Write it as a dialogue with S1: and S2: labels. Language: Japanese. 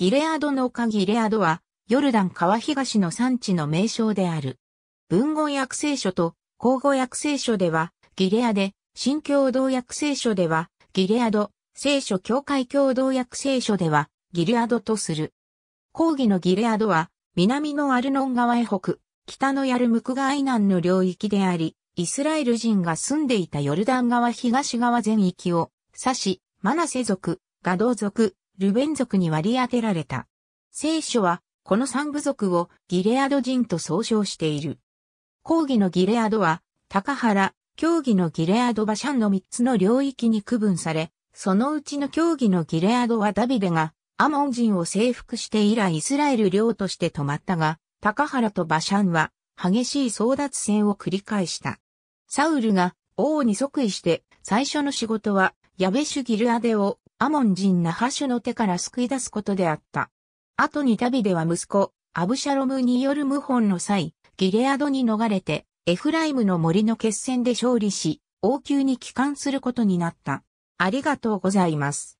S1: ギレアドの丘ギレアドは、ヨルダン川東の産地の名称である。
S2: 文語訳聖書と、口語訳聖書では、ギレアで、新共同訳聖書では、ギレアド、聖書教会共同訳聖書では、ギレアドとする。講義のギレアドは、南のアルノン川へ北、北のヤルムクイナ南の領域であり、イスラエル人が住んでいたヨルダン川東側全域を指し、マナセ族、ガド族、ルベン族に割り当てられた。聖書は、この三部族をギレアド人と総称している。講義のギレアドは、高原、競技のギレアドバシャンの3つの領域に区分され、そのうちの競技のギレアドはダビデがアモン人を征服して以来イスラエル領として止まったが、高原とバシャンは激しい争奪戦を繰り返した。サウルが王に即位して最初の仕事はヤベシュギルアデをアモン人ナハシュの手から救い出すことであった。後にダビデは息子、アブシャロムによる謀反の際、ギレアドに逃れて、エフライムの森の決戦で勝利し、王宮に帰還することに
S1: なった。ありがとうございます。